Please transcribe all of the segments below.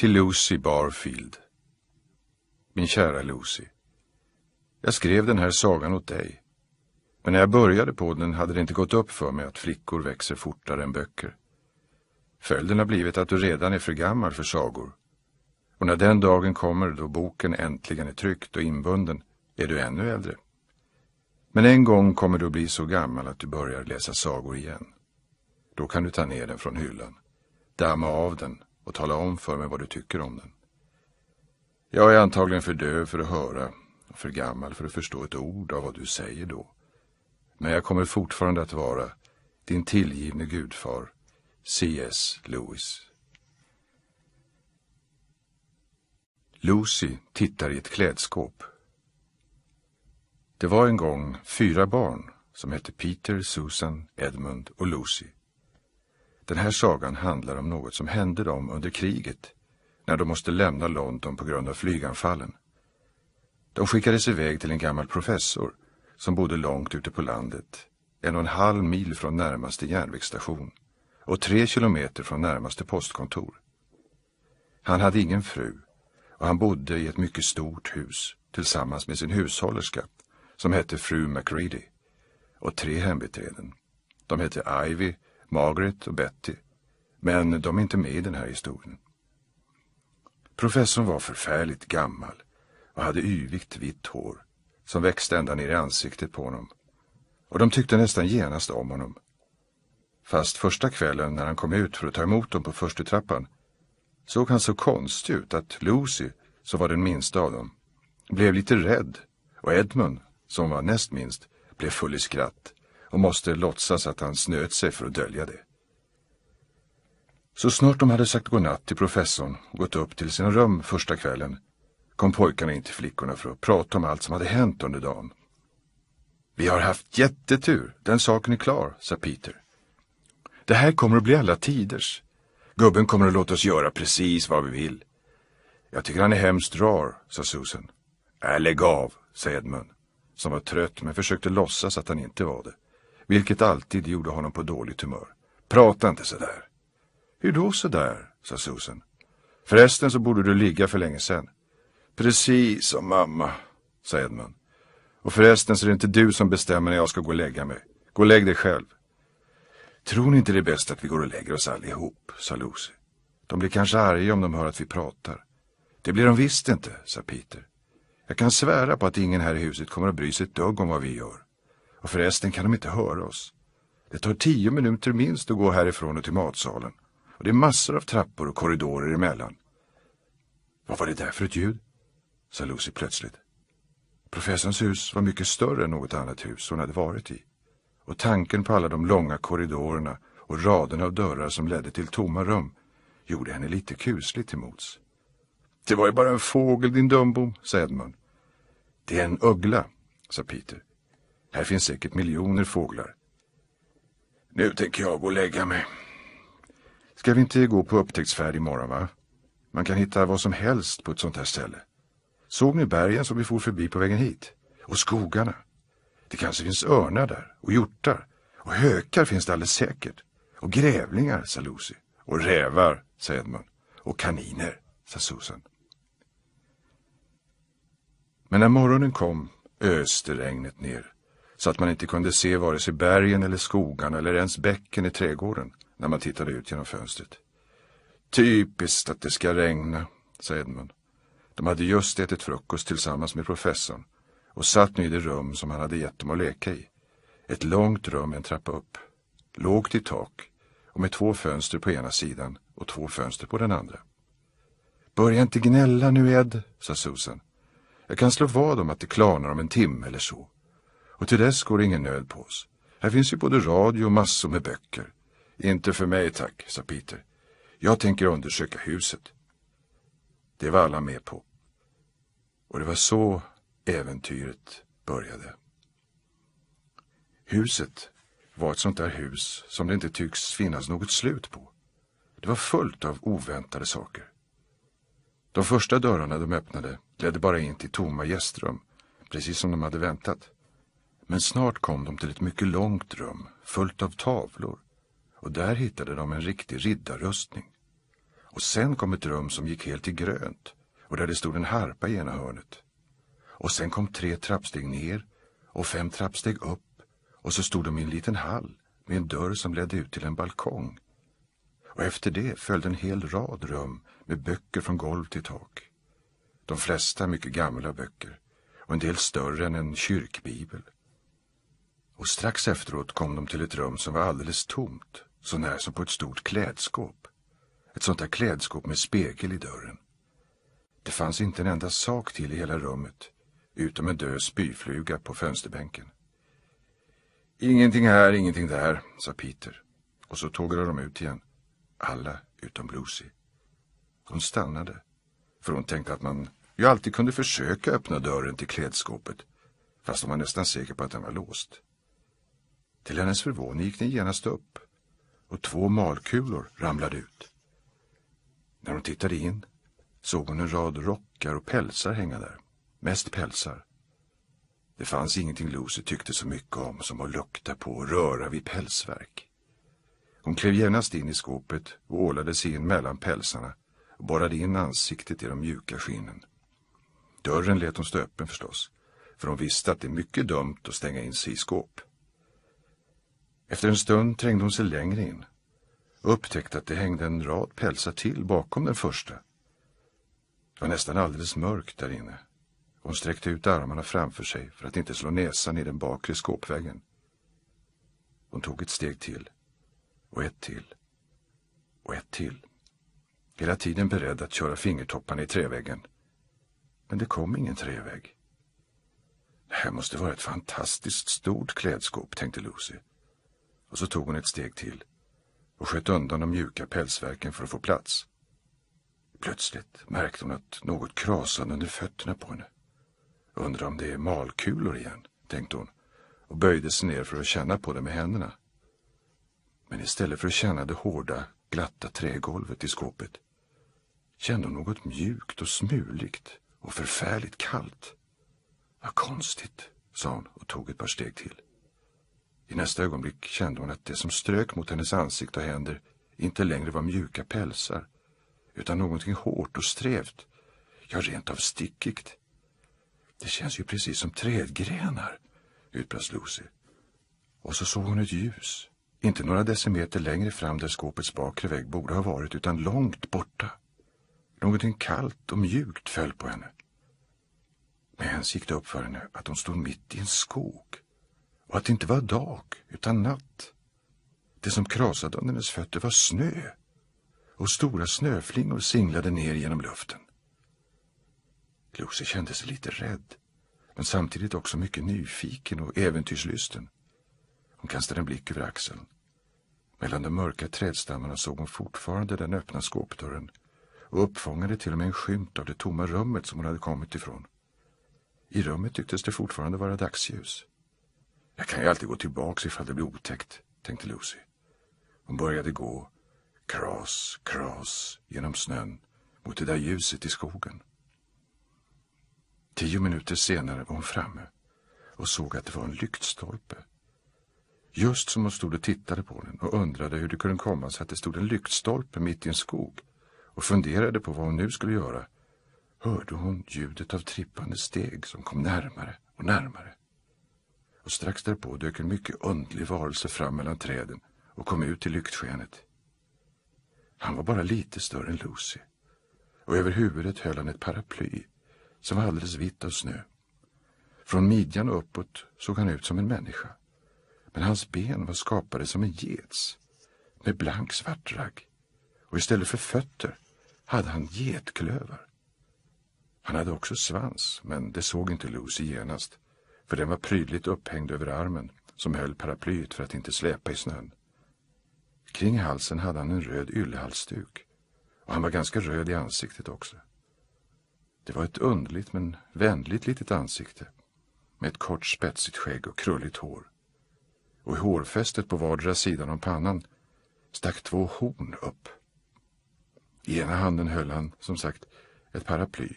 Till Lucy Barfield. Min kära Lucy. Jag skrev den här sagan åt dig. Men när jag började på den hade det inte gått upp för mig att flickor växer fortare än böcker. Följden har blivit att du redan är för gammal för sagor. Och när den dagen kommer då boken äntligen är tryckt och inbunden är du ännu äldre. Men en gång kommer du bli så gammal att du börjar läsa sagor igen. Då kan du ta ner den från hyllan, damma av den och tala om för mig vad du tycker om den. Jag är antagligen för döv för att höra och för gammal för att förstå ett ord av vad du säger då. Men jag kommer fortfarande att vara din tillgivne gudfar, C.S. Lewis. Lucy tittar i ett klädskåp. Det var en gång fyra barn som hette Peter, Susan, Edmund och Lucy. Den här sagan handlar om något som hände dem under kriget, när de måste lämna London på grund av flyganfallen. De skickades iväg till en gammal professor som bodde långt ute på landet, en och en halv mil från närmaste järnvägsstation och tre kilometer från närmaste postkontor. Han hade ingen fru och han bodde i ett mycket stort hus tillsammans med sin hushållerska som hette fru MacReady, och tre hembiträden. De hette Ivy, Margaret och Betty, men de är inte med i den här historien. Professorn var förfärligt gammal och hade yvigt vitt hår som växte ända ner i ansiktet på honom och de tyckte nästan genast om honom. Fast första kvällen när han kom ut för att ta emot dem på första trappan såg han så konstig ut att Lucy, som var den minsta av dem, blev lite rädd och Edmund, som var näst minst, blev full i skratt och måste låtsas att han snöt sig för att dölja det. Så snart de hade sagt godnatt till professorn och gått upp till sina rum första kvällen kom pojkarna in till flickorna för att prata om allt som hade hänt under dagen. Vi har haft jättetur, den saken är klar, sa Peter. Det här kommer att bli alla tiders. Gubben kommer att låta oss göra precis vad vi vill. Jag tycker han är hemskt rar, sa Susan. Äh, lägg av, sa Edmund, som var trött men försökte låtsas att han inte var det vilket alltid gjorde honom på dåligt humör. Prata inte så där. Hur då så där? sa Susan. Förresten så borde du ligga för länge sedan. Precis som mamma, sa Edmund. Och förresten så är det inte du som bestämmer när jag ska gå och lägga mig. Gå och lägg dig själv. Tror ni inte det är bäst att vi går och lägger oss allihop, sa Lucy. De blir kanske arga om de hör att vi pratar. Det blir de visst inte, sa Peter. Jag kan svära på att ingen här i huset kommer att bry sig ett dugg om vad vi gör. Och förresten kan de inte höra oss. Det tar tio minuter minst att gå härifrån och till matsalen. Och det är massor av trappor och korridorer emellan. Vad var det där för ett ljud? sa Lucy plötsligt. Professorns hus var mycket större än något annat hus hon hade varit i. Och tanken på alla de långa korridorerna och raderna av dörrar som ledde till tomma rum gjorde henne lite kusligt till mots. Det var ju bara en fågel, din Dumbom, sa Edmund. Det är en uggla, sa Peter. Här finns säkert miljoner fåglar. Nu tänker jag gå och lägga mig. Ska vi inte gå på upptäcktsfärd imorgon va? Man kan hitta vad som helst på ett sånt här ställe. Såg ni bergen som vi for förbi på vägen hit? Och skogarna. Det kanske finns örnar där och hjortar. Och hökar finns det alldeles säkert. Och grävlingar, sa Lucy. Och rävar, sa Edmund. Och kaniner, sa Susan. Men när morgonen kom öste regnet ner så att man inte kunde se vare sig bergen eller skogarna eller ens bäcken i trädgården när man tittade ut genom fönstret. Typiskt att det ska regna, sa Edmund. De hade just ätit frukost tillsammans med professorn och satt nu i det rum som han hade gett dem att leka i. Ett långt rum en trappa upp, lågt i tak och med två fönster på ena sidan och två fönster på den andra. Börja inte gnälla nu, Ed, sa Susan. Jag kan slå vad om att det klarnar om en timme eller så. Och till dess går ingen nöd på oss. Här finns ju både radio och massor med böcker. Inte för mig tack, sa Peter. Jag tänker undersöka huset. Det var alla med på. Och det var så äventyret började. Huset var ett sånt där hus som det inte tycks finnas något slut på. Det var fullt av oväntade saker. De första dörrarna de öppnade ledde bara in till tomma gästrum, precis som de hade väntat. Men snart kom de till ett mycket långt rum fullt av tavlor och där hittade de en riktig riddarrustning. Och sen kom ett rum som gick helt i grönt och där det stod en harpa i ena hörnet. Och sen kom tre trappsteg ner och fem trappsteg upp och så stod de i en liten hall med en dörr som ledde ut till en balkong. Och efter det följde en hel rad rum med böcker från golv till tak. De flesta mycket gamla böcker och en del större än en kyrkbibel och strax efteråt kom de till ett rum som var alldeles tomt, så när som på ett stort klädskåp. Ett sånt där klädskåp med spegel i dörren. Det fanns inte en enda sak till i hela rummet, utom en död spyfluga på fönsterbänken. Ingenting här, ingenting där, sa Peter. Och så tågade de ut igen, alla utom Lucy. Hon stannade, för hon tänkte att man ju alltid kunde försöka öppna dörren till klädskåpet, fast hon var nästan säker på att den var låst. Till hennes förvåning gick den genast upp och två malkulor ramlade ut. När hon tittade in såg hon en rad rockar och pälsar hänga där. Mest pälsar. Det fanns ingenting Lucy tyckte så mycket om som att lukta på och röra vid pälsverk. Hon klev genast in i skåpet och ålade sig in mellan pälsarna och borrade in ansiktet i de mjuka skinnen. Dörren lät hon stå öppen förstås, för hon visste att det är mycket dumt att stänga in sig i skåp. Efter en stund trängde hon sig längre in och upptäckte att det hängde en rad pälsar till bakom den första. Det var nästan alldeles mörkt där inne. Hon sträckte ut armarna framför sig för att inte slå näsan i den bakre skåpväggen. Hon tog ett steg till och ett till och ett till. Hela tiden beredd att köra fingertopparna i träväggen. Men det kom ingen trävägg. Det här måste vara ett fantastiskt stort klädskåp, tänkte Lucy och så tog hon ett steg till och sköt undan de mjuka pälsverken för att få plats. Plötsligt märkte hon att något krasade under fötterna på henne. Undrar om det är malkulor igen, tänkte hon och böjde sig ner för att känna på det med händerna. Men istället för att känna det hårda, glatta trägolvet i skåpet kände hon något mjukt och smuligt och förfärligt kallt. Vad konstigt, sa hon och tog ett par steg till. I nästa ögonblick kände hon att det som strök mot hennes ansikte och händer inte längre var mjuka pälsar, utan någonting hårt och strävt, ja rent av stickigt. Det känns ju precis som trädgrenar, utbrast Lucy. Och så såg hon ett ljus, inte några decimeter längre fram där skåpets bakre vägg borde ha varit, utan långt borta. Någonting kallt och mjukt föll på henne. Med ens gick det upp för henne att hon stod mitt i en skog och att det inte var dag utan natt. Det som krasade under hennes fötter var snö och stora snöflingor singlade ner genom luften. Lucy kände sig lite rädd, men samtidigt också mycket nyfiken och äventyrslysten. Hon kastade en blick över axeln. Mellan de mörka trädstammarna såg hon fortfarande den öppna skåpdörren och uppfångade till och med en skymt av det tomma rummet som hon hade kommit ifrån. I rummet tycktes det fortfarande vara dagsljus. Jag kan ju alltid gå tillbaka ifall det blir otäckt, tänkte Lucy. Hon började gå, kras, kras, genom snön, mot det där ljuset i skogen. Tio minuter senare var hon framme och såg att det var en lyktstolpe. Just som hon stod och tittade på den och undrade hur det kunde komma sig att det stod en lyktstolpe mitt i en skog och funderade på vad hon nu skulle göra hörde hon ljudet av trippande steg som kom närmare och närmare och strax därpå dök en mycket undlig varelse fram mellan träden och kom ut i lyktskenet. Han var bara lite större än Lucy och över huvudet höll han ett paraply som var alldeles vitt av snö. Från midjan och uppåt såg han ut som en människa men hans ben var skapade som en gets med blank svartragg och istället för fötter hade han getklövar. Han hade också svans, men det såg inte Lucy genast för den var prydligt upphängd över armen som höll paraplyet för att inte släpa i snön. Kring halsen hade han en röd yllehalsduk och han var ganska röd i ansiktet också. Det var ett underligt men vänligt litet ansikte med ett kort spetsigt skägg och krulligt hår. Och i hårfästet på vardera sidan om pannan stack två horn upp. I ena handen höll han, som sagt, ett paraply.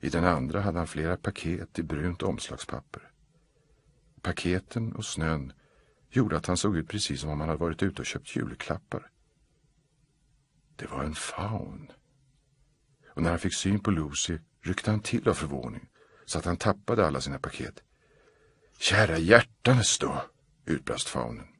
I den andra hade han flera paket i brunt omslagspapper. Paketen och snön gjorde att han såg ut precis som om han hade varit ute och köpt julklappar. Det var en faun. Och när han fick syn på Lucy ryckte han till av förvåning så att han tappade alla sina paket. Kära hjärtanes då, utbrast faunen.